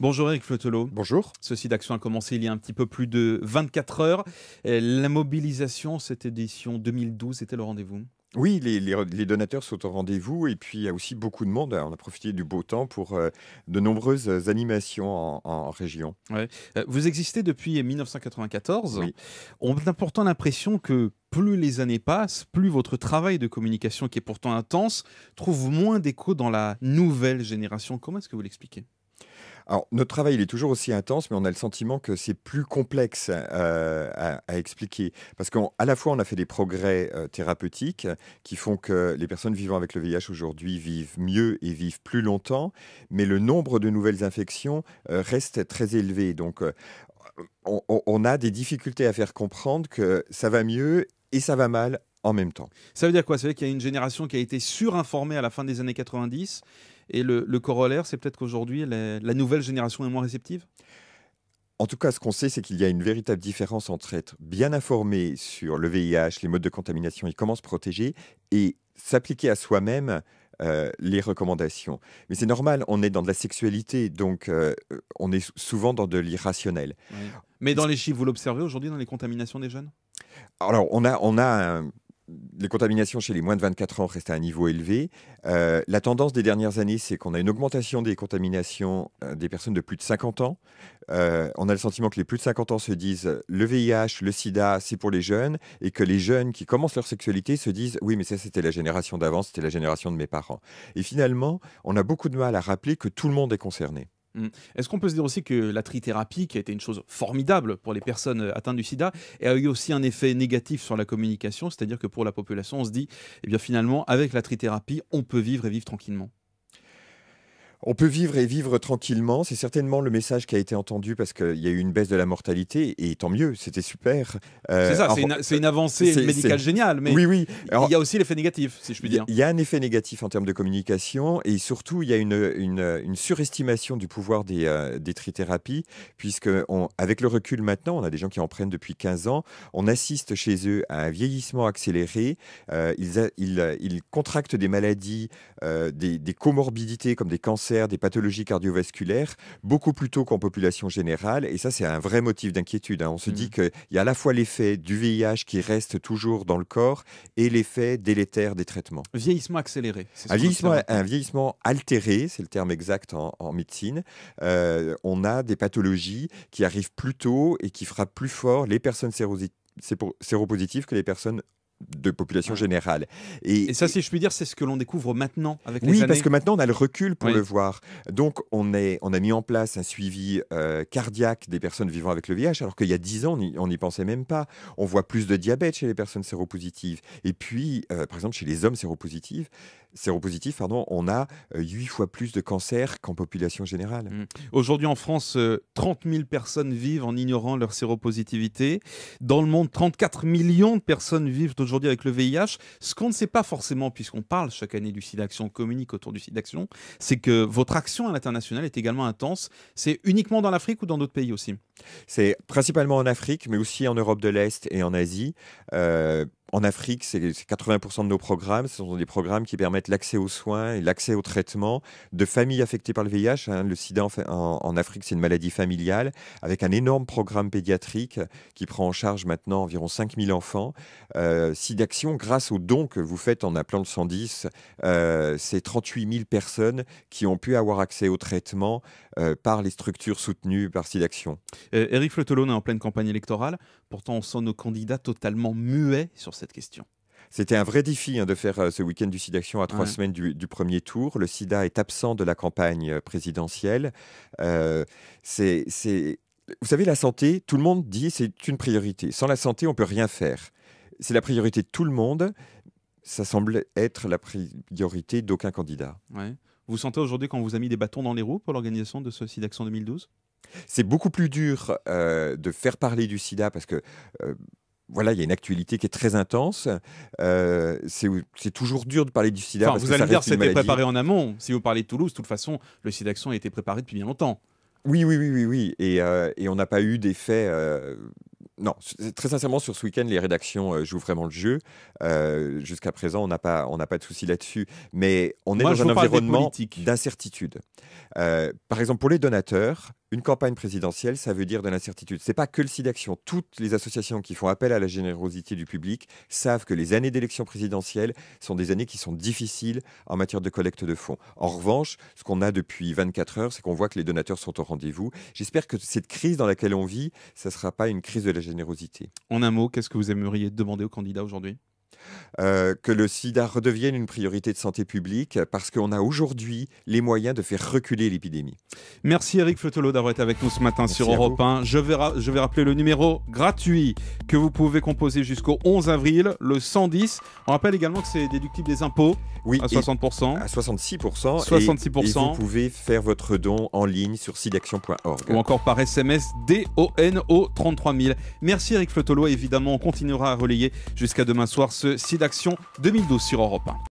Bonjour Eric Flotolo. Bonjour. Ceci d'Action a commencé il y a un petit peu plus de 24 heures. Euh, la mobilisation, cette édition 2012, était le rendez-vous oui, les, donateurs sont au rendez-vous et puis il y a aussi beaucoup de monde. On a profité du beau temps pour euh, de nombreuses animations en, région. Euh, vous existez depuis 1994. On a pourtant l'impression que plus les années passent, plus votre travail de communication, qui est pourtant intense, trouve moins d'écho dans la nouvelle génération. Comment est-ce que vous l'expliquez alors, notre travail, il est toujours aussi intense, mais on a le sentiment que c'est plus complexe euh, à, expliquer. Parce qu'à la fois, on a fait des progrès euh, thérapeutiques qui font que les personnes vivant avec le VIH aujourd'hui vivent mieux et vivent plus longtemps, mais le nombre de nouvelles infections euh, reste très élevé. Donc, on, a des difficultés à faire comprendre que ça va mieux et ça va mal en même temps. Ça veut dire quoi C'est vrai qu'il y a une génération qui a été surinformée à la fin des années 90 et le, corollaire, c'est peut-être qu'aujourd'hui, la, nouvelle génération est moins réceptive en tout cas, ce qu'on sait, c'est qu'il y a une véritable différence entre être bien informé sur le VIH, les modes de contamination et comment se protéger, et s'appliquer à soi-même euh, les recommandations. Mais c'est normal, on est dans de la sexualité, donc euh, euh, on est souvent dans de l'irrationnel. Mais dans les chiffres, vous l'observez aujourd'hui dans les contaminations des jeunes Alors, on a, on a les contaminations chez les moins de 24 ans restent à un niveau élevé. Euh, la tendance des dernières années, c'est qu'on a une augmentation des contaminations euh, des personnes de plus de 50 ans. Euh, on a le sentiment que les plus de 50 ans se disent le VIH, le sida, c'est pour les jeunes, et que les jeunes qui commencent leur sexualité se disent oui, mais ça, c'était la génération d'avant, c'était la génération de mes parents. Et finalement, on a beaucoup de mal à rappeler que tout le monde est concerné. Mm. Est-ce qu'on peut se dire aussi que la trithérapie, qui a été une chose formidable pour les personnes euh, atteintes du sida, a eu aussi un effet négatif sur la communication C'est-à-dire que pour la population, on se dit, eh bien finalement, avec la trithérapie, on peut vivre et vivre tranquillement. On peut vivre et vivre tranquillement. C'est certainement le message qui a été entendu parce qu'il y a eu une baisse de la mortalité et tant mieux, c'était super. Euh, c'est ça, c'est une, avancée médicale géniale. Mais oui, oui. il y a aussi l'effet négatif, si je puis dire. Il y a un effet négatif en termes de communication et surtout il y a une, surestimation du pouvoir des, euh, trithérapies puisque avec le recul maintenant, on a des gens qui en prennent depuis 15 ans. On assiste chez eux à un vieillissement accéléré. Euh, ils, contractent des maladies, des comorbidités comme des cancers des pathologies cardiovasculaires, beaucoup plus tôt qu'en population générale. Et ça, c'est un vrai motif d'inquiétude. Hein. On se mmh. dit qu'il y a à la fois l'effet du VIH qui reste toujours dans le corps et l'effet délétère des traitements. Vieillissement accéléré. Hein. Un vieillissement, altéré, c'est le terme exact en, médecine. Euh, on a des pathologies qui arrivent plus tôt et qui frappent plus fort les personnes séropositives que les personnes de population générale. Et, ça, si je puis dire, c'est ce que l'on découvre maintenant avec les oui, parce que maintenant, on a le recul pour le voir. Donc, on, est, on a mis en place un suivi euh, cardiaque des personnes vivant avec le VIH, alors qu'il y a 10 ans, on n'y pensait même pas. On voit plus de diabète chez les personnes séropositives. Et puis, euh, par exemple, chez les hommes séropositifs, séropositifs pardon, on a euh, huit 8 fois plus de cancers qu'en population générale. Mmh. Aujourd'hui, en France, 30 000 personnes vivent en ignorant leur séropositivité. Dans le monde, 34 millions de personnes vivent aujourd'hui aujourd'hui avec le VIH. Ce qu'on ne sait pas forcément, puisqu'on parle chaque année du site d'action, on communique autour du site d'action, c'est que votre action à l'international est également intense. C'est uniquement dans l'Afrique ou dans d'autres pays aussi C'est principalement en Afrique, mais aussi en Europe de l'Est et en Asie. Euh, en Afrique, c'est 80% de nos programmes. Ce sont des programmes qui permettent l'accès aux soins et l'accès au traitement de familles affectées par le VIH. Hein. le sida en, Afrique, c'est une maladie familiale, avec un énorme programme pédiatrique qui prend en charge maintenant environ 5000 enfants. Euh, SIDAction, grâce aux dons que vous faites en appelant le 110, euh, c'est 38 000 personnes qui ont pu avoir accès au traitement euh, par les structures soutenues par SIDAction. Eric euh, Fletelon est en pleine campagne électorale. Pourtant, on sent nos candidats totalement muets sur cette question. C'était un vrai défi hein, de faire euh, ce week-end du SIDA à trois semaines du, premier tour. Le SIDA est absent de la campagne euh, présidentielle. Euh, c'est, Vous savez, la santé, tout le monde dit c'est une priorité. Sans la santé, on peut rien faire. C'est la priorité de tout le monde. Ça semble être la priorité d'aucun candidat. Vous sentez aujourd'hui qu'on vous a mis des bâtons dans les roues pour l'organisation de ce SIDA 2012 c'est beaucoup plus dur de faire parler du sida parce que voilà, il y a une actualité qui est très intense. Euh, c'est toujours dur de parler du sida. parce vous allez dire, c'était préparé en amont. Si vous parlez de Toulouse, de toute façon, le d'action a été préparé depuis bien longtemps. Oui, oui, oui, oui, oui. Et, euh, on n'a pas eu d'effet. Euh, non, très sincèrement, sur ce week-end, les rédactions jouent vraiment le jeu. Jusqu'à présent, on n'a pas, pas de souci là-dessus. Mais on est dans un environnement d'incertitude. par exemple, pour les donateurs, une campagne présidentielle, ça veut dire de l'incertitude. Ce n'est pas que le d'action. Toutes les associations qui font appel à la générosité du public savent que les années d'élection présidentielle sont des années qui sont difficiles en matière de collecte de fonds. En revanche, ce qu'on a depuis 24 heures, c'est qu'on voit que les donateurs sont au rendez-vous. J'espère que cette crise dans laquelle on vit, ça ne sera pas une crise de la générosité. En un mot, qu'est-ce que vous aimeriez demander aux candidats aujourd'hui euh, que le sida redevienne une priorité de santé publique parce qu'on a aujourd'hui les moyens de faire reculer l'épidémie. Merci Eric Flotolo d'avoir été avec nous ce matin sur Europe 1. Je vais, rappeler le numéro gratuit que vous pouvez composer jusqu'au 11 avril, le 110. On rappelle également que c'est déductible des impôts à 60%. À 66%. Et, vous pouvez faire votre don en ligne sur sidaction.org. Ou encore par SMS DONO 33000. Merci Eric Flotolo. Évidemment, on continuera à relayer jusqu'à demain soir ce ce Sidaction 2012 sur Europe 1.